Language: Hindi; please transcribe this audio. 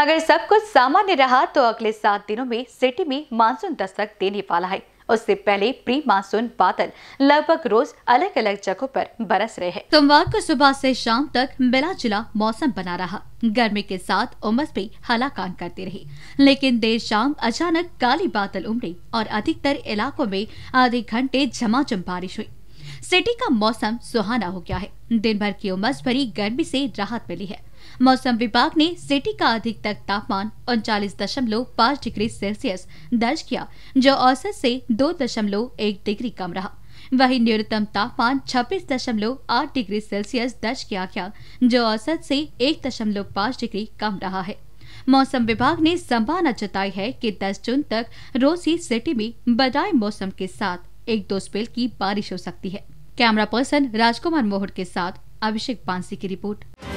अगर सब कुछ सामान्य रहा तो अगले सात दिनों में सिटी में मानसून दस्तक देने वाला है उससे पहले प्री मानसून बादल लगभग रोज अलग अलग जगहों पर बरस रहे हैं सोमवार को सुबह से शाम तक मिला जुला मौसम बना रहा गर्मी के साथ उमस भी हलाकान करती रही लेकिन देर शाम अचानक काली बादल उमड़ी और अधिकतर इलाकों में आधे घंटे झमाझम बारिश हुई सिटी का मौसम सुहाना हो गया है दिन भर की उमस भरी गर्मी से राहत मिली है मौसम विभाग ने सिटी का अधिकतम तापमान उनचालीस दशमलव पाँच डिग्री सेल्सियस दर्ज किया जो औसत से दो दशमलव एक डिग्री कम रहा वहीं न्यूनतम तापमान छब्बीस दशमलव आठ डिग्री सेल्सियस दर्ज किया गया जो औसत से पाँच डिग्री कम रहा है मौसम विभाग ने संभावना जताई है कि 10 जून तक रोज ही सिटी में बदाय मौसम के साथ एक दो स्पेल की बारिश हो सकती है कैमरा पर्सन राजकुमार मोहट के साथ अभिषेक पांसी की रिपोर्ट